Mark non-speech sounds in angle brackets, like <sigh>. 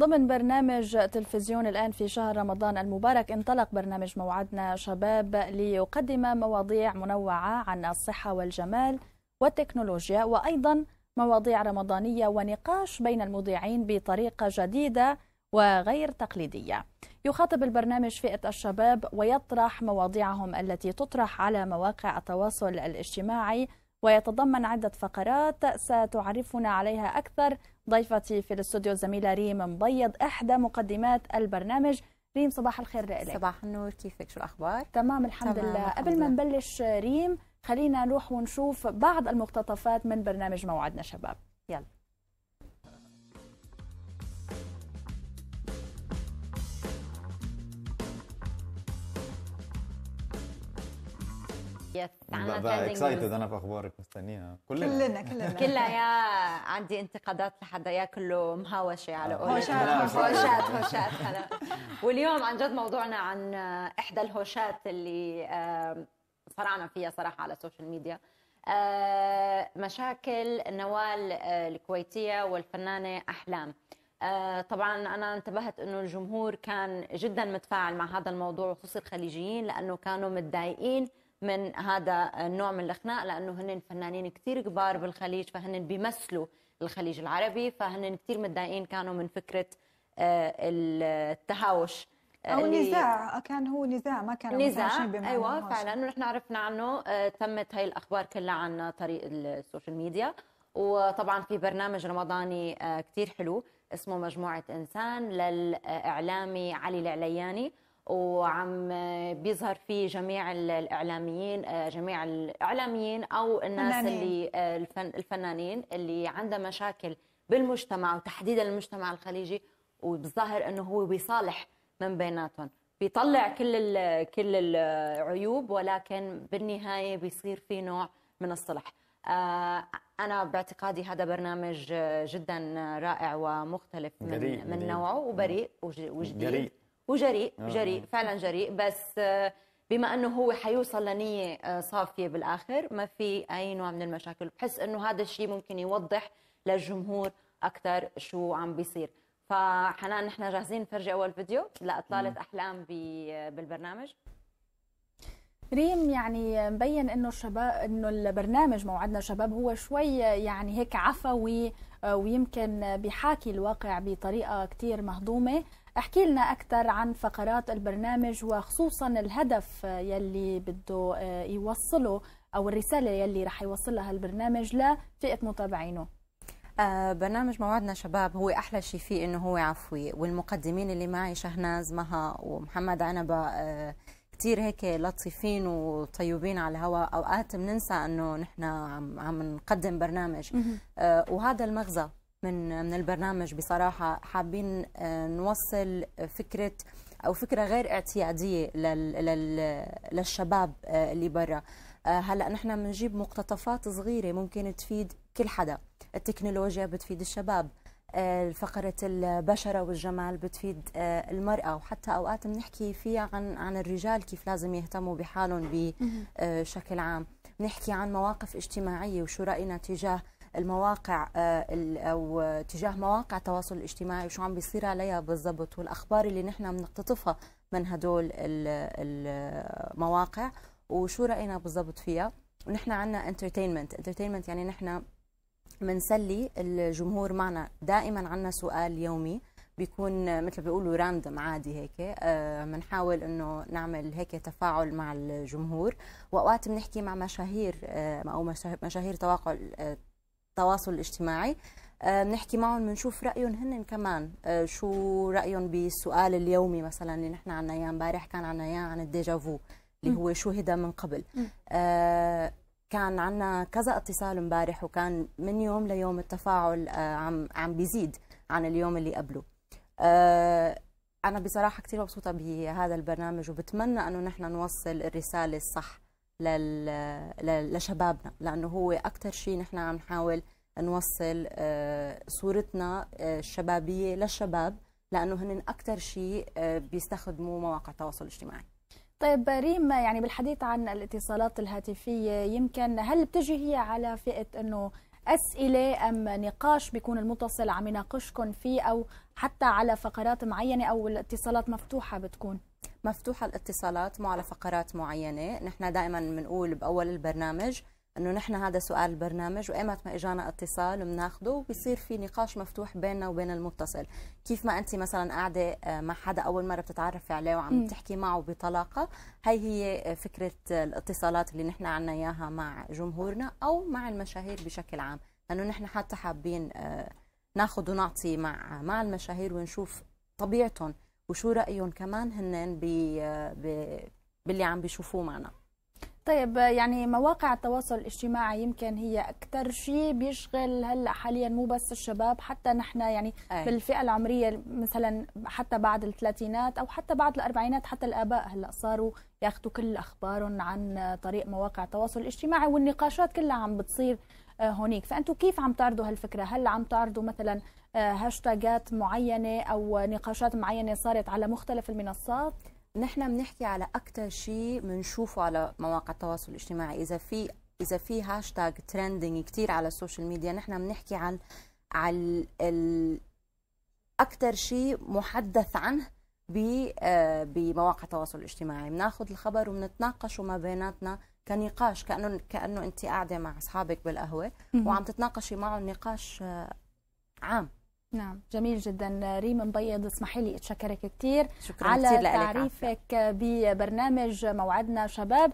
ضمن برنامج تلفزيون الآن في شهر رمضان المبارك انطلق برنامج موعدنا شباب ليقدم مواضيع منوعة عن الصحة والجمال والتكنولوجيا وأيضا مواضيع رمضانية ونقاش بين المذيعين بطريقة جديدة وغير تقليدية يخاطب البرنامج فئة الشباب ويطرح مواضيعهم التي تطرح على مواقع التواصل الاجتماعي ويتضمن عدة فقرات ستعرفنا عليها أكثر ضيفتي في الاستوديو الزميلة ريم مبيض إحدى مقدمات البرنامج ريم صباح الخير لك صباح النور كيفك شو الأخبار؟ تمام الحمد تمام لله قبل ما نبلش ريم خلينا نروح ونشوف بعض المقتطفات من برنامج موعدنا شباب يلا يس انا اكسايتد انا في اخبارك مستنيها كلنا كلنا كلنا <laughs> كلها يا عندي انتقادات لحدا يا كله مهاوشه على قولك آه. هوشات هوشات هوشات واليوم عن جد موضوعنا عن احدى الهوشات اللي صرعنا فيها صراحه على السوشيال آه، ميديا مشاكل نوال آه، الكويتيه والفنانه احلام طبعا انا انتبهت انه الجمهور كان جدا متفاعل مع هذا الموضوع وخصوصا الخليجيين لانه كانوا متضايقين من هذا النوع من الخناق لانه هن فنانين كثير كبار بالخليج فهن بيمثلوا الخليج العربي فهن كثير متضايقين كانوا من فكره آه، التهاوش آه، او نزاع كان هو نزاع ما كان نزاع ايوه فعلا ونحن نحن عرفنا عنه آه، تمت هي الاخبار كلها عن طريق السوشيال ميديا وطبعا في برنامج رمضاني كثير حلو اسمه مجموعه انسان للاعلامي علي العلياني وعم بيظهر فيه جميع الاعلاميين آه، جميع الاعلاميين او الناس فنانين. اللي آه، الفنانين اللي عندها مشاكل بالمجتمع وتحديدا المجتمع الخليجي وبالظاهر انه هو بيصالح من بيناتهم بيطلع كل كل العيوب ولكن بالنهايه بيصير في نوع من الصلح آه، انا باعتقادي هذا برنامج جدا رائع ومختلف من, جديد من نوعه وبريء وجديد جريء وجريء آه، جريء آه. فعلا جريء بس آه، بما انه هو حيوصل لنيه صافيه بالاخر ما في اي نوع من المشاكل بحس انه هذا الشيء ممكن يوضح للجمهور اكثر شو عم بيصير فحنان نحن جاهزين نفرجي اول فيديو لاطلاله احلام بالبرنامج ريم يعني مبين انه الشباب انه البرنامج موعدنا شباب هو شوي يعني هيك عفوي ويمكن بيحاكي الواقع بطريقه كثير مهضومه احكي لنا اكثر عن فقرات البرنامج وخصوصا الهدف يلي بده آه، يوصله او الرساله يلي رح يوصلها البرنامج لفئه متابعينه آه، برنامج موعدنا شباب هو احلى شيء فيه انه هو عفوي والمقدمين اللي معي شهناز مها ومحمد عنبه آه، كثير هيك لطيفين وطيبين على الهواء اوقات بننسى انه نحن عم عم نقدم برنامج وهذا المغزى من من البرنامج بصراحه حابين آه، نوصل فكره او فكره غير اعتياديه للشباب آه، اللي برا آه، هلا نحن بنجيب مقتطفات صغيره ممكن تفيد كل حدا التكنولوجيا بتفيد الشباب فقرة البشرة والجمال بتفيد المرأة وحتى أوقات بنحكي فيها عن عن الرجال كيف لازم يهتموا بحالهم بشكل عام بنحكي عن مواقف اجتماعية وشو رأينا تجاه المواقع آه، او تجاه مواقع التواصل الاجتماعي وشو عم بيصير عليها بالضبط والاخبار اللي نحن بنقتطفها من هدول المواقع وشو راينا بالضبط فيها ونحن عندنا انترتينمنت انترتينمنت يعني نحن بنسلي الجمهور معنا دائما عندنا سؤال يومي بيكون مثل بيقولوا راندم عادي هيك بنحاول آه، انه نعمل هيك تفاعل مع الجمهور واوقات بنحكي مع مشاهير آه، او مشاهير تواصل التواصل الاجتماعي بنحكي آه، معهم بنشوف رايهم هن كمان آه، شو رايهم بالسؤال اليومي مثلا اللي نحن عنا اياه امبارح كان عنا اياه عن الديجافو اللي هو شهد من قبل آه، كان عنا كذا اتصال امبارح وكان من يوم ليوم التفاعل عم عم بيزيد عن اليوم اللي قبله انا بصراحه كثير مبسوطه بهذا البرنامج وبتمنى انه نحن نوصل الرساله الصح لشبابنا لانه هو اكثر شيء نحن عم نحاول نوصل آه، صورتنا آه، الشبابيه للشباب لانه هن اكثر شيء آه، بيستخدموا مواقع التواصل الاجتماعي طيب ريم يعني بالحديث عن الاتصالات الهاتفيه يمكن هل بتجي هي على فئه انه اسئله ام نقاش بيكون المتصل عم يناقشكم فيه او حتى على فقرات معينه او الاتصالات مفتوحه بتكون مفتوحه الاتصالات مو على فقرات معينه نحن دائما بنقول باول البرنامج انه نحن هذا سؤال البرنامج وايمت ما اجانا اتصال بناخده وبصير في نقاش مفتوح بيننا وبين المتصل كيف ما انت مثلا قاعده آه، مع حدا اول مره بتتعرفي عليه وعم تحكي معه بطلاقه هي هي آه، فكره آه، الاتصالات اللي نحن عنا اياها مع جمهورنا او مع المشاهير بشكل عام لانه نحن حتى حابين ناخذ ونعطي مع مع المشاهير ونشوف طبيعتهم وشو رايهم كمان هن آه، باللي عم بيشوفوه معنا طيب آه، يعني مواقع التواصل الاجتماعي يمكن هي اكثر شيء بيشغل هلا حاليا مو بس الشباب حتى نحن يعني أي. الفئه العمريه مثلا حتى بعد الثلاثينات او حتى بعد الاربعينات حتى الاباء هلا صاروا ياخذوا كل اخبارهم عن طريق مواقع التواصل الاجتماعي والنقاشات كلها عم بتصير آه، هونيك فانتم كيف عم تعرضوا هالفكره هل عم تعرضوا مثلا آه، هاشتاجات معينه او نقاشات معينه صارت على مختلف المنصات نحن بنحكي على اكثر شيء بنشوفه على مواقع التواصل الاجتماعي اذا في اذا في هاشتاج ترندنج كثير على السوشيال ميديا نحن بنحكي عن على ال... اكثر شيء محدث عنه آه، بمواقع التواصل الاجتماعي بناخذ الخبر وبنتناقش وما بيناتنا كنقاش كانه كانه انت قاعده مع اصحابك بالقهوه وعم تتناقشي معهم نقاش آه، عام نعم جميل جدا ريم مبيض اسمحي لي اتشكرك كثير على كتير تعريفك ببرنامج موعدنا شباب